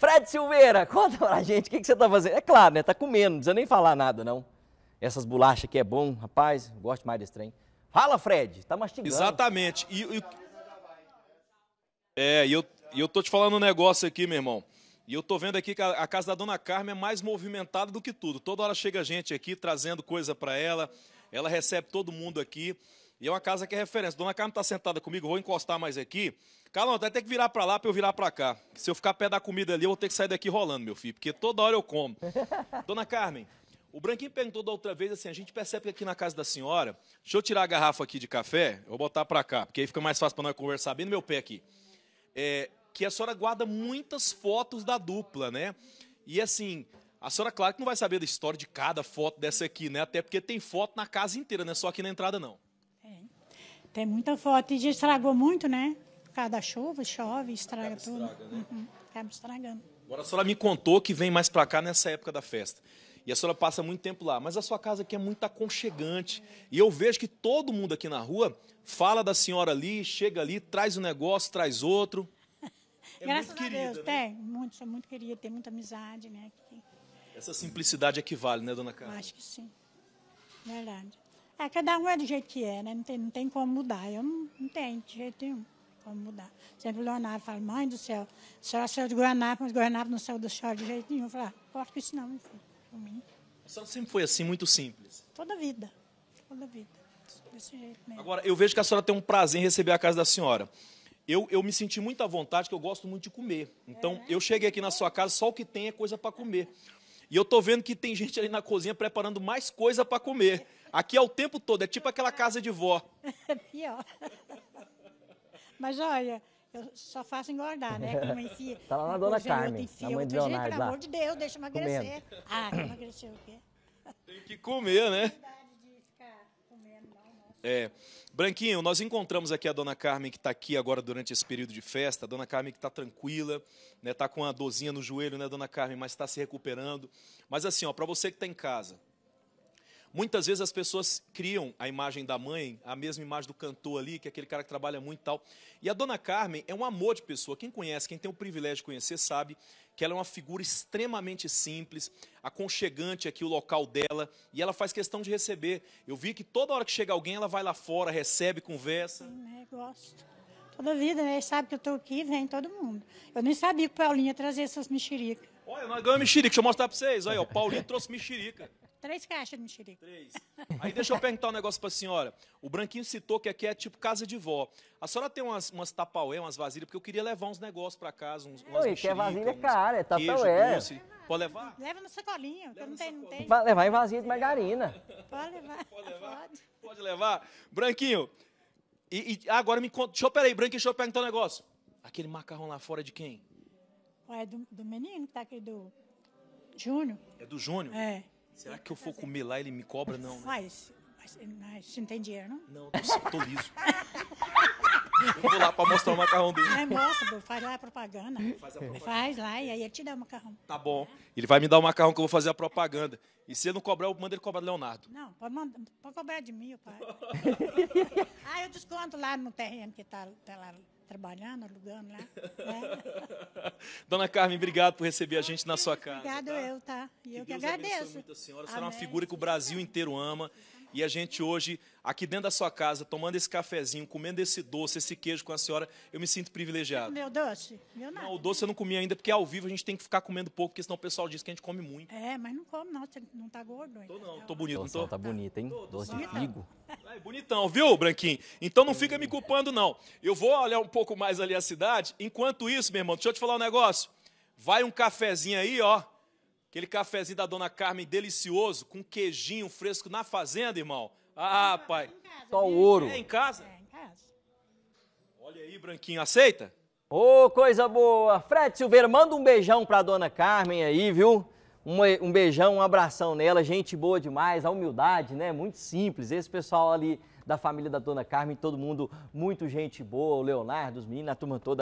Fred Silveira, conta pra gente o que, que você tá fazendo. É claro, né? Tá comendo, não precisa nem falar nada, não. Essas bolachas aqui é bom, rapaz, gosto mais desse trem. Fala, Fred, tá mastigando. Exatamente. E, e... É, e eu, e eu tô te falando um negócio aqui, meu irmão. E eu tô vendo aqui que a, a casa da Dona Carmen é mais movimentada do que tudo. Toda hora chega gente aqui trazendo coisa para ela. Ela recebe todo mundo aqui. E é uma casa que é referência. Dona Carmen está sentada comigo, vou encostar mais aqui. Carlão, vai ter que virar para lá para eu virar para cá. Se eu ficar pé da comida ali, eu vou ter que sair daqui rolando, meu filho, porque toda hora eu como. Dona Carmen, o Branquinho perguntou da outra vez assim: a gente percebe que aqui na casa da senhora, deixa eu tirar a garrafa aqui de café, eu vou botar para cá, porque aí fica mais fácil para nós conversar bem no meu pé aqui. É, que a senhora guarda muitas fotos da dupla, né? E assim, a senhora, claro que não vai saber da história de cada foto dessa aqui, né? Até porque tem foto na casa inteira, não é só aqui na entrada, não. Tem muita foto. E já estragou muito, né? Por causa da chuva, chove, estraga Acaba tudo. Estraga, né? uhum. Acaba estragando. Agora, a senhora me contou que vem mais para cá nessa época da festa. E a senhora passa muito tempo lá. Mas a sua casa aqui é muito aconchegante. E eu vejo que todo mundo aqui na rua fala da senhora ali, chega ali, traz um negócio, traz outro. É Graças muito a querida, Deus, né? tem. É, muito, sou muito querida, tem muita amizade, né? Essa simplicidade é que vale, né, dona Carla? Acho que sim. Verdade. É, cada um é do jeito que é, né? Não tem, não tem como mudar. Eu não, não tenho de jeito nenhum como mudar. Sempre o Leonardo fala, mãe do céu, a senhora saiu de mas Guanápolis não saiu do chão de jeito nenhum. Eu falo, ah, porta com isso não, enfim, mim. sempre foi assim, muito simples? Toda vida, toda vida, desse jeito mesmo. Agora, eu vejo que a senhora tem um prazer em receber a casa da senhora. Eu, eu me senti muito à vontade, que eu gosto muito de comer. Então, é, né? eu cheguei aqui na sua casa, só o que tem é coisa para comer. E eu estou vendo que tem gente ali na cozinha preparando mais coisa para comer. Aqui é o tempo todo, é tipo aquela casa de vó. É pior. Mas olha, eu só faço engordar, né? enfia. Tá lá na dona é Carmen. Enfia, na mãe de Leonardo, gente, pelo amor de Deus, deixa eu emagrecer. Comendo. Ah, emagrecer o quê? Tem que comer, né? É. Branquinho, nós encontramos aqui a dona Carmen, que está aqui agora durante esse período de festa. A dona Carmen que está tranquila, né? Está com a dorzinha no joelho, né, dona Carmen? Mas está se recuperando. Mas assim, ó, para você que está em casa, Muitas vezes as pessoas criam a imagem da mãe, a mesma imagem do cantor ali, que é aquele cara que trabalha muito e tal. E a dona Carmen é um amor de pessoa. Quem conhece, quem tem o privilégio de conhecer, sabe que ela é uma figura extremamente simples, aconchegante aqui o local dela, e ela faz questão de receber. Eu vi que toda hora que chega alguém, ela vai lá fora, recebe, conversa. Sim, né? Gosto. Toda vida, né? Sabe que eu tô aqui, vem todo mundo. Eu nem sabia que o Paulinho ia trazer essas mexericas. Olha, nós ganhamos mexerica. Deixa eu mostrar para vocês. Olha, o Paulinho trouxe mexerica. Três caixas de mexerica. Três. Aí deixa eu perguntar um negócio para a senhora. O Branquinho citou que aqui é tipo casa de vó. A senhora tem umas, umas tapaué, umas vasilhas, porque eu queria levar uns negócios para casa, uns, umas Oi, que é vasilha cara, é tapaué. Pode levar? Leva no sacolinho, Leva eu não tenho, não tem levar em vasilha de margarina. Pode levar. Pode levar? Pode, Pode levar? Branquinho, e, e, agora me conta. Deixa eu, peraí, Branquinho, deixa eu perguntar um negócio. Aquele macarrão lá fora é de quem? É do, do menino que tá aqui, do Júnior. É do Júnior? É. Será que eu for comer lá ele me cobra? Não, né? Faz. Faz. Você não tem dinheiro, não? Não, tô, tô liso. vou lá pra mostrar o macarrão dele. Vai, mostra, faz lá a propaganda. Faz, a propaganda. faz lá e aí ele te dá o macarrão. Tá bom. Ele vai me dar o macarrão que eu vou fazer a propaganda. E se ele não cobrar, eu mando ele cobrar do Leonardo. Não, pode, mandar, pode cobrar de mim, pai. ah, eu desconto lá no terreno que tá, tá lá trabalhando, alugando lá. Né? Dona Carmen, obrigado por receber a gente na sua casa. Obrigado tá? eu, tá? E que eu Deus que agradeço. Muito a senhora. A senhora é uma figura que o Brasil inteiro ama. E a gente hoje, aqui dentro da sua casa, tomando esse cafezinho, comendo esse doce, esse queijo com a senhora, eu me sinto privilegiado. Meu doce? Meu nada. Não, o doce eu não comi ainda, porque ao vivo a gente tem que ficar comendo pouco, porque senão o pessoal diz que a gente come muito. É, mas não come não, você não tá gordo. Tô não, tô bonito. não tô? Tá bonito, hein? Tô, doce de figo. É, bonitão, viu, Branquinho? Então não fica me culpando, não. Eu vou olhar um pouco mais ali a cidade. Enquanto isso, meu irmão, deixa eu te falar um negócio. Vai um cafezinho aí, ó Aquele cafezinho da dona Carmen delicioso, com queijinho fresco na fazenda, irmão. Ah, pai. Só o ouro. É em casa? É, em casa. Olha aí, Branquinho, aceita? Ô, oh, coisa boa! Fred Silveira, manda um beijão pra dona Carmen aí, viu? Um, um beijão, um abração nela, gente boa demais, a humildade, né? Muito simples. Esse pessoal ali da família da dona Carmen, todo mundo muito gente boa, o Leonardo, os meninos, a turma toda.